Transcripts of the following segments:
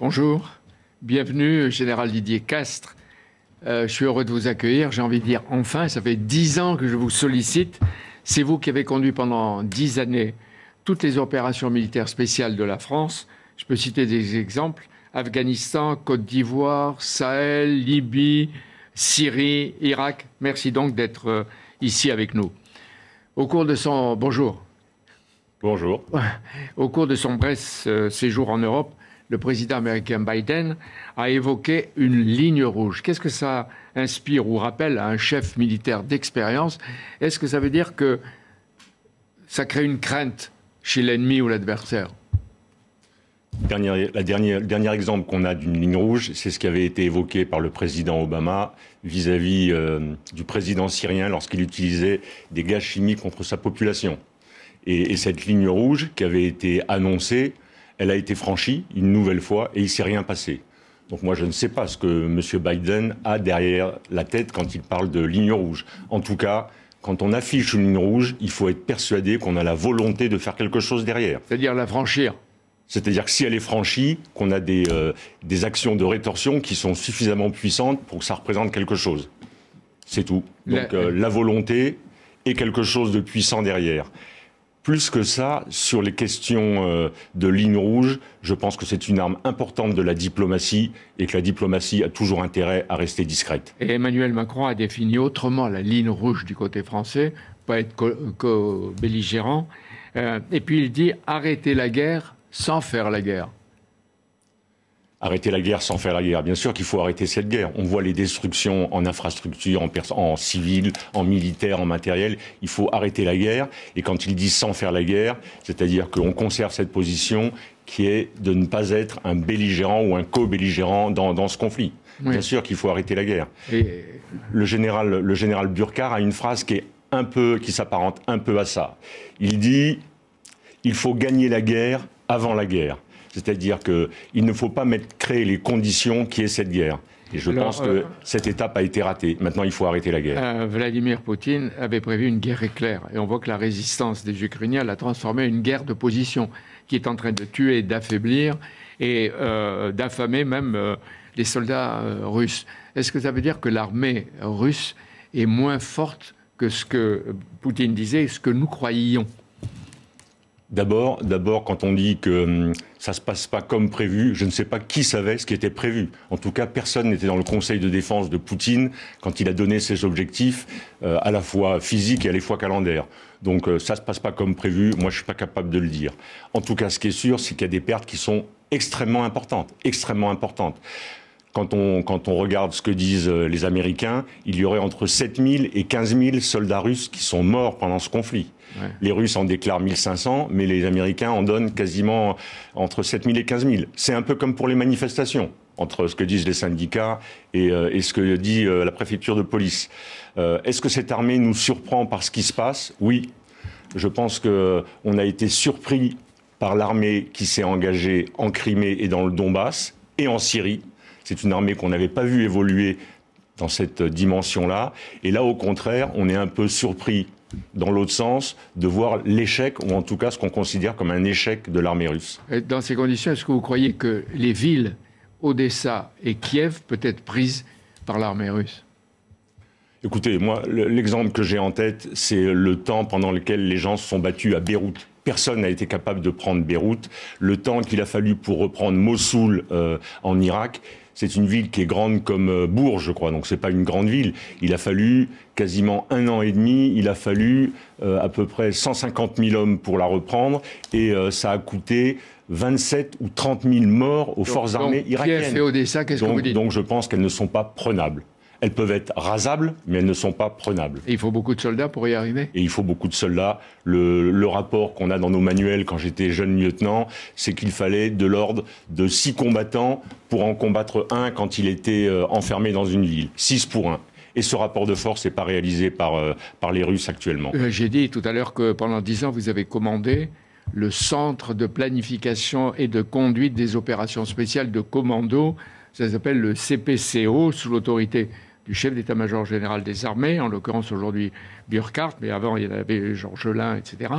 Bonjour, bienvenue Général Didier Castre. Euh, je suis heureux de vous accueillir. J'ai envie de dire enfin, ça fait dix ans que je vous sollicite. C'est vous qui avez conduit pendant dix années toutes les opérations militaires spéciales de la France. Je peux citer des exemples. Afghanistan, Côte d'Ivoire, Sahel, Libye, Syrie, Irak. Merci donc d'être euh, ici avec nous. Au cours de son... Bonjour. Bonjour. Au cours de son bref euh, séjour en Europe, le président américain Biden a évoqué une ligne rouge. Qu'est-ce que ça inspire ou rappelle à un chef militaire d'expérience Est-ce que ça veut dire que ça crée une crainte chez l'ennemi ou l'adversaire la dernière, le dernier exemple qu'on a d'une ligne rouge, c'est ce qui avait été évoqué par le président Obama vis-à-vis euh, du président syrien lorsqu'il utilisait des gaz chimiques contre sa population. et, cette ligne rouge qui avait été annoncée elle a été franchie une nouvelle fois et il s'est rien passé. Donc moi, je ne sais pas ce que M. Biden a derrière la tête quand il parle de ligne rouge. En tout cas, quand on affiche une ligne rouge, il faut être persuadé qu'on a la volonté de faire quelque chose derrière. C'est-à-dire la franchir. C'est-à-dire que si elle est franchie, qu'on a des, euh, des actions de rétorsion qui sont suffisamment puissantes pour que ça représente quelque chose. C'est tout. Donc euh, la, volonté est quelque chose de puissant derrière. Plus que ça, sur les questions euh, de ligne rouge, je pense que c'est une arme importante de la diplomatie et que la diplomatie a toujours intérêt à rester discrète. Emmanuel Macron a défini autrement la ligne rouge du côté français, pas être co-belligérant. Euh, et puis il dit arrêter la guerre sans faire la guerre arrêter la guerre sans faire la guerre. Bien sûr qu'il faut arrêter cette guerre. On voit les destructions en infrastructures, en, civil, en militaire, en matériel. Il faut arrêter la guerre. Et quand il dit sans faire la guerre, c'est-à-dire qu'on conserve cette position qui est de ne pas être un belligérant ou un co-belligérant dans, ce conflit. Bien sûr qu'il faut arrêter la guerre. Le, général, le Burkhardt a une phrase qui, est un peu, qui s'apparente un peu à ça. Il dit Il faut gagner la guerre avant la guerre. C'est-à-dire qu'il ne faut pas mettre, créer les conditions qui est cette guerre. Et je pense que euh, cette étape a été ratée. Maintenant, il faut arrêter la guerre. Euh, Vladimir Poutine avait prévu une guerre éclair. Et on voit que la résistance des Ukrainiens l'a transformée en une guerre de position qui est en train de tuer, d'affaiblir et euh, d'affamer même les soldats russes. Est-ce que ça veut dire que l'armée russe est moins forte que ce que Poutine disait, ce que nous croyions D'abord, d'abord, quand on dit que hum, ça se passe pas comme prévu, je ne sais pas qui savait ce qui était prévu. En tout cas, personne n'était dans le Conseil de défense de Poutine quand il a donné ses objectifs, euh, à la fois physiques et à la fois calendaires. Donc euh, ça se passe pas comme prévu. Moi, je suis pas capable de le dire. En tout cas, ce qui est sûr, c'est qu'il y a des pertes qui sont extrêmement importantes, extrêmement importantes. Quand on, quand on regarde ce que disent euh, les Américains, il y aurait entre 7 000 et 15 000 soldats russes qui sont morts pendant ce conflit. Les Russes en déclarent 500, mais les Américains en donnent quasiment entre 7 000 et 15 000. C'est un peu comme pour les manifestations entre ce que disent les syndicats et, euh, ce que dit euh, la préfecture de police. Est-ce que cette armée nous surprend par ce qui se passe Oui. Je pense qu'on a été surpris par l'armée qui s'est engagée en Crimée et dans le Donbass et en Syrie. C'est une armée qu'on n'avait pas vue évoluer dans cette dimension-là. Et là, au contraire, on est un peu surpris, dans l'autre sens, de voir l'échec, ou en tout cas ce qu'on considère comme un échec de l'armée russe. dans ces conditions, est-ce que vous croyez que les villes, Odessa et Kiev, peuvent être prises par l'armée russe Écoutez, moi, l'exemple que j'ai en tête, c'est le temps pendant lequel les gens se sont battus à Beyrouth Personne n'a été capable de prendre Beyrouth. Le temps qu'il a fallu pour reprendre Mossoul euh, en Irak, c'est une ville qui est grande comme euh, Bourges, je crois, donc c'est pas une grande ville. Il a fallu quasiment un an et demi, il a fallu euh, à peu près 150 000 hommes pour la reprendre, et ça a coûté 27 ou 30 000 morts aux forces armées irakiennes. Odessa, qu'est-ce donc je pense qu'elles ne sont pas prenables. Elles peuvent être rasables, mais elles ne sont pas prenables. Et il faut beaucoup de soldats pour y arriver Et il faut beaucoup de soldats. Le, rapport qu'on a dans nos manuels quand j'étais jeune lieutenant, c'est qu'il fallait de l'ordre de six combattants pour en combattre un quand il était euh, enfermé dans une ville. 6 pour un. Et ce rapport de force n'est pas réalisé par, euh, par les Russes actuellement. Euh, j'ai dit tout à l'heure que pendant dix ans, vous avez commandé le centre de planification et de conduite des opérations spéciales de commando. Ça s'appelle le CPCO sous l'autorité du chef d'état-major général des armées, en l'occurrence aujourd'hui Burkhardt, mais avant il y en avait Georges Lain, etc.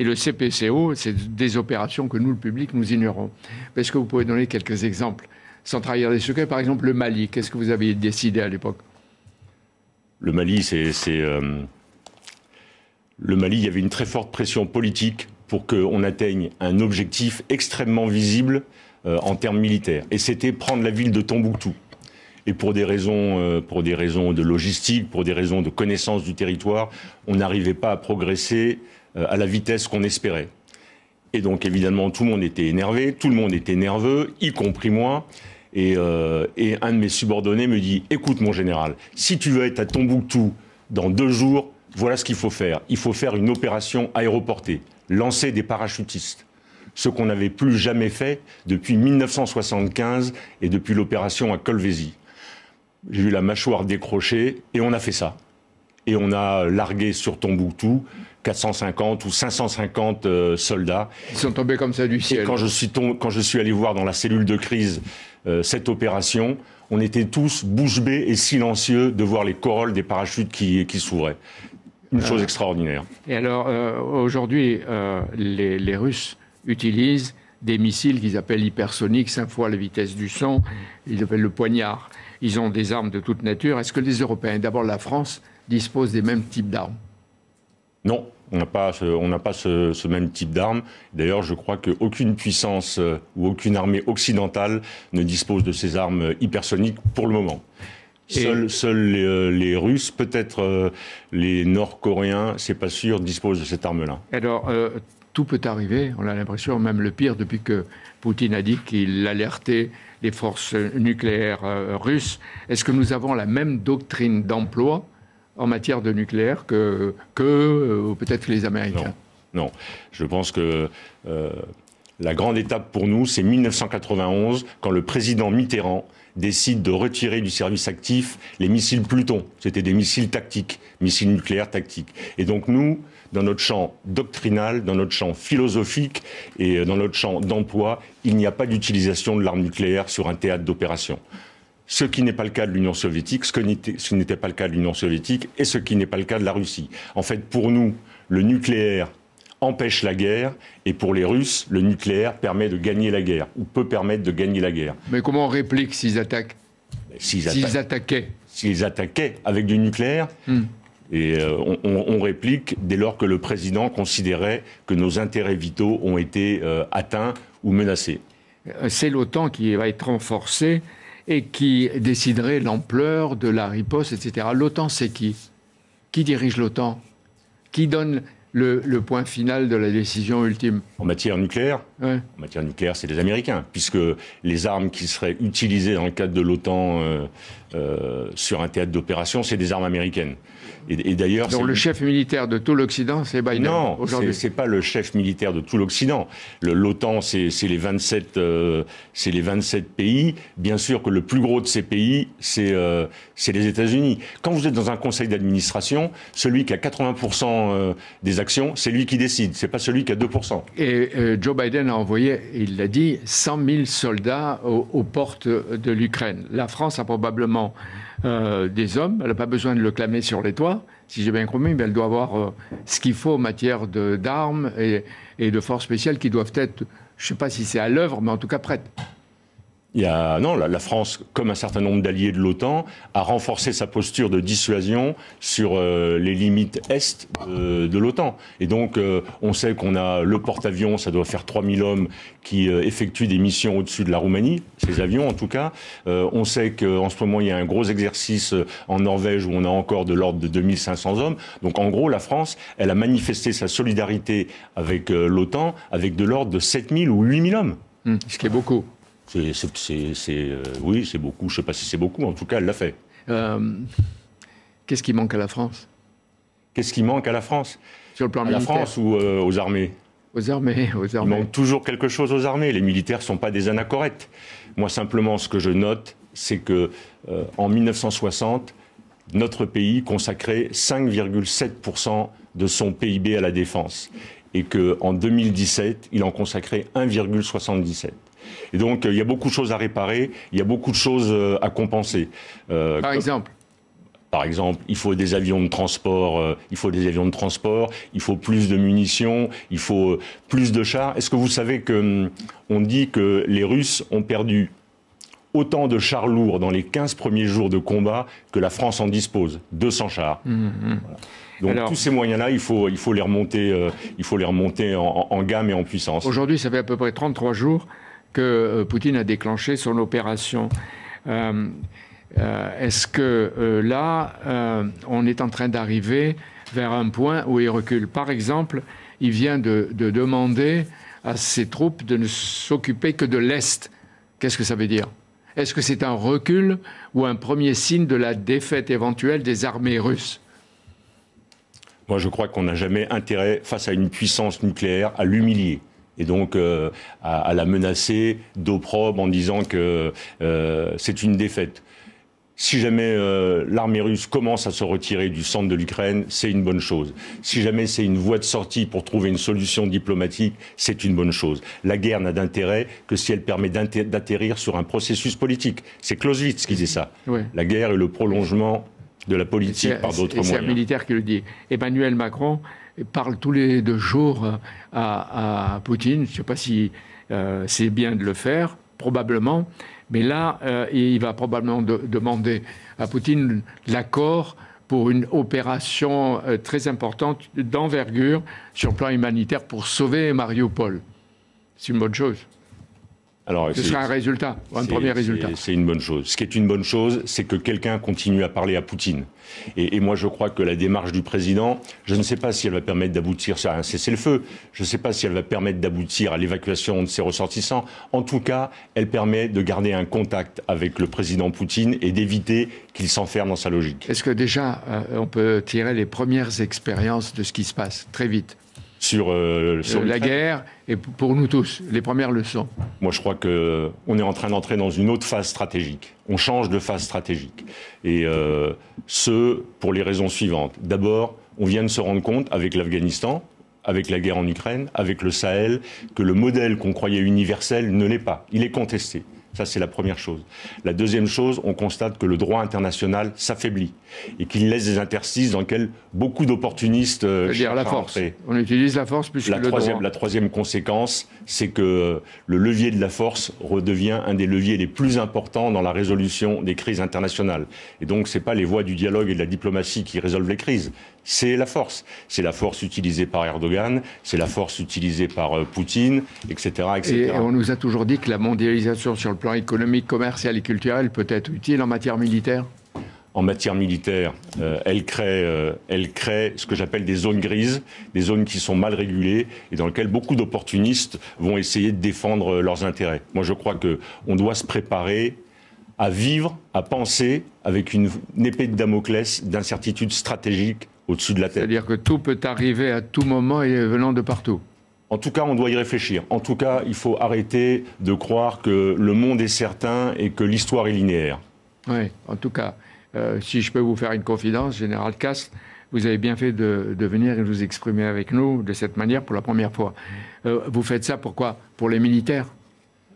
Et le CPCO, c'est des opérations que nous, le public, nous ignorons. Est-ce que vous pouvez donner quelques exemples sans trahir des secrets Par exemple, le Mali, qu'est-ce que vous aviez décidé à l'époque Le Mali, c'est. Euh, le Mali, il y avait une très forte pression politique pour qu'on atteigne un objectif extrêmement visible euh, en termes militaires. Et c'était prendre la ville de Tombouctou. Et pour des raisons, euh, pour des raisons de logistique, pour des raisons de connaissance du territoire, on n'arrivait pas à progresser euh, à la vitesse qu'on espérait. Et donc évidemment, tout le monde était énervé, tout le monde était nerveux, y compris moi. Euh, et, un de mes subordonnés me dit, écoute mon général, si tu veux être à Tombouctou dans deux jours, voilà ce qu'il faut faire. Il faut faire une opération aéroportée, lancer des parachutistes ce qu'on n'avait plus jamais fait depuis 1975 et depuis l'opération à Colvézi j'ai vu la mâchoire décrochée et on a fait ça. Et on a largué sur Tombouctou 450 ou 550 euh, soldats. Ils sont tombés comme ça du ciel. Et quand je suis, allé voir dans la cellule de crise euh, cette opération, on était tous bouche bée et silencieux de voir les corolles des parachutes qui, s'ouvraient. Une ah. chose extraordinaire. Et alors, euh, aujourd'hui, les, les Russes utilisent des missiles qu'ils appellent hypersoniques, cinq fois la vitesse du son. Ils appellent le poignard. Ils ont des armes de toute nature. Est-ce que les Européens, d'abord la France, disposent des mêmes types d'armes Non, on n'a pas, on pas ce, même type d'armes. D'ailleurs, je crois qu'aucune puissance euh, ou aucune armée occidentale ne dispose de ces armes hypersoniques pour le moment. Seuls euh, les, Russes, peut-être euh, les Nord-Coréens, c'est pas sûr, disposent de cette arme-là. Alors, tout peut arriver. On a l'impression, même le pire, depuis que Poutine a dit qu'il alertait les forces nucléaires euh, russes. Est-ce que nous avons la même doctrine d'emploi en matière de nucléaire que, que euh, peut-être les Américains non. non. Je pense que. Euh, la grande étape pour nous, c'est 1991, quand le président Mitterrand décide de retirer du service actif les missiles Pluton. C'était des missiles tactiques, missiles nucléaires tactiques. Et donc nous, dans notre champ doctrinal, dans notre champ philosophique et euh, dans notre champ d'emploi, il n'y a pas d'utilisation de l'arme nucléaire sur un théâtre d'opération. Ce qui n'est pas le cas de l'Union soviétique, ce, qui n'était pas le cas de l'Union soviétique et ce qui n'est pas le cas de la Russie. En fait, pour nous, le nucléaire empêche la guerre, et pour les Russes, le nucléaire permet de gagner la guerre, ou peut permettre de gagner la guerre. Mais comment on réplique s'ils attaquent S'ils attaquaient S'ils attaquaient avec du nucléaire hmm. Et euh, on, réplique dès lors que le président considérait que nos intérêts vitaux ont été euh, atteints ou menacés. C'est l'OTAN qui va être renforcée et qui déciderait l'ampleur de la riposte, etc. L'OTAN, c'est qui Qui dirige l'OTAN Qui donne le, point final de la décision ultime. En matière nucléaire, en matière nucléaire, c'est les Américains, puisque les armes qui seraient utilisées dans le cadre de l'OTAN euh, euh, sur un théâtre d'opération, c'est des armes américaines. Et, d'ailleurs, donc le chef militaire de tout l'Occident, c'est Biden. Non, aujourd'hui, c'est pas le chef militaire de tout l'Occident. L'OTAN, c'est les 27, euh, les 27 pays. Bien sûr que le plus gros de ces pays, c'est les États-Unis. Quand vous êtes dans un conseil d'administration, celui qui a 80% des c'est lui qui décide, c'est pas celui qui a 2%. Et euh, Joe Biden a envoyé, il l'a dit, 100 000 soldats aux, portes de l'Ukraine. La France a probablement euh, des hommes, elle n'a pas besoin de le clamer sur les toits, si j'ai bien compris, mais elle doit avoir euh, ce qu'il faut en matière d'armes et, et de forces spéciales qui doivent être, je ne sais pas si c'est à l'œuvre, mais en tout cas prêtes non, la, France, comme un certain nombre d'alliés de l'OTAN, a renforcé sa posture de dissuasion sur euh, les limites est de, l'OTAN. Et donc, euh, on sait qu'on a le porte-avions, ça doit faire 3000 hommes qui euh, effectuent des missions au-dessus de la Roumanie, ces avions en tout cas. on sait qu'en ce moment, il y a un gros exercice en Norvège où on a encore de l'ordre de 2500 hommes. Donc, en gros, la France, elle a manifesté sa solidarité avec l'OTAN avec de l'ordre de 7000 ou 8000 hommes. Hmm. ce qui est beaucoup. C'est, euh, oui, c'est beaucoup. Je ne sais pas si c'est beaucoup. En tout cas, elle l'a fait. Euh, qu'est-ce qui manque à la France Qu'est-ce qui manque à la France Sur le plan à militaire. la France ou euh, aux armées aux armées, aux armées. manque toujours quelque chose aux armées. Les militaires ne sont pas des anachorètes. Moi, simplement, ce que je note, c'est que en 1960, notre pays consacrait 5,7% de son PIB à la défense et qu'en 2017, il en consacrait 1,77. Et donc, euh, il y a beaucoup de choses à réparer, il y a beaucoup de choses euh, à compenser. Euh, par exemple par exemple, il faut des avions de transport, il faut des avions de transport, il faut plus de munitions, il faut plus de chars. Est-ce que vous savez que hum, on dit que les Russes ont perdu autant de chars lourds dans les 15 premiers jours de combat que la France en dispose, 200 chars. Mmh, mmh. Donc tous ces moyens-là, il faut, les remonter, il faut les remonter en, en gamme et en puissance. Aujourd'hui, ça fait à peu près 33 jours que euh, Poutine a déclenché son opération. Euh, euh, est-ce que là, on est en train d'arriver vers un point où il recule Par exemple, il vient de, demander à ses troupes de ne s'occuper que de l'Est. Qu'est-ce que ça veut dire Est-ce que c'est un recul ou un premier signe de la défaite éventuelle des armées russes Moi, je crois qu'on n'a jamais intérêt, face à une puissance nucléaire, à l'humilier et donc euh, à, la menacer d'opprobre en disant que euh, c'est une défaite. Si jamais euh, l'armée russe commence à se retirer du centre de l'Ukraine, c'est une bonne chose. Si jamais c'est une voie de sortie pour trouver une solution diplomatique, c'est une bonne chose. La guerre n'a d'intérêt que si elle permet d'atterrir sur un processus politique. C'est Clausewitz qui dit ça. La guerre est le prolongement de la politique par d'autres moyens. C'est un militaire qui le dit. Emmanuel Macron parle tous les deux jours euh, à, Poutine. Je ne sais pas si euh, c'est bien de le faire, probablement. Mais là, euh, il va probablement demander à Poutine l'accord pour une opération très importante d'envergure sur le plan humanitaire pour sauver Mariupol. C'est une bonne chose ce sera un résultat, un premier résultat. C'est une bonne chose. Ce qui est une bonne chose, c'est que quelqu'un continue à parler à Poutine. Et, moi, je crois que la démarche du président, je ne sais pas si elle va permettre d'aboutir à un cessez-le-feu. Je ne sais pas si elle va permettre d'aboutir à l'évacuation de ses ressortissants. En tout cas, elle permet de garder un contact avec le président Poutine et d'éviter qu'il s'enferme dans sa logique. Est-ce que déjà, euh, on peut tirer les premières expériences de ce qui se passe très vite sur, euh, euh, la guerre et pour nous tous, les premières leçons. Moi, je crois qu'on est en train d'entrer dans une autre phase stratégique. On change de phase stratégique. Et euh, ce, pour les raisons suivantes. D'abord, on vient de se rendre compte avec l'Afghanistan, avec la guerre en Ukraine, avec le Sahel, que le modèle qu'on croyait universel ne l'est pas. Il est contesté. Ça, c'est la première chose. La deuxième chose, on constate que le droit international s'affaiblit et qu'il laisse des interstices dans lesquels beaucoup d'opportunistes. Euh, – la force. On utilise la force plus que le La troisième conséquence, c'est que euh, le levier de la force redevient un des leviers les plus importants dans la résolution des crises internationales. Et donc, ce n'est pas les voies du dialogue et de la diplomatie qui résolvent les crises. C'est la force. C'est la force utilisée par Erdogan, c'est la force utilisée par euh, Poutine, etc. etc. on nous a toujours dit que la mondialisation sur le plan économique, commercial et culturel peut être utile en matière militaire en matière militaire. Euh, elle, crée, euh, elle crée ce que j'appelle des zones grises, des zones qui sont mal régulées et dans lesquelles beaucoup d'opportunistes vont essayer de défendre euh, leurs intérêts. Moi, je crois qu'on doit se préparer à vivre, à penser avec une, épée de Damoclès d'incertitude stratégique au-dessus de la tête. C'est-à-dire que tout peut arriver à tout moment et venant de partout. En tout cas, on doit y réfléchir. En tout cas, il faut arrêter de croire que le monde est certain et que l'histoire est linéaire. Oui, en tout cas, euh, si je peux vous faire une confidence, Général Cast, vous avez bien fait de, venir et de vous exprimer avec nous de cette manière pour la première fois. Euh, vous faites ça pourquoi Pour les militaires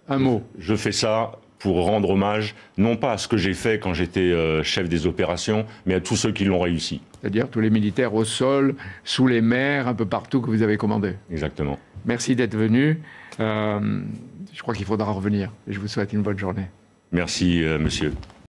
Un mot. Je fais ça pour rendre hommage, non pas à ce que j'ai fait quand j'étais euh, chef des opérations, mais à tous ceux qui l'ont réussi. C'est-à-dire tous les militaires au sol, sous les mers, un peu partout que vous avez commandé. Exactement. Merci d'être venu. Euh, je crois qu'il faudra revenir. Je vous souhaite une bonne journée. Merci, euh, monsieur.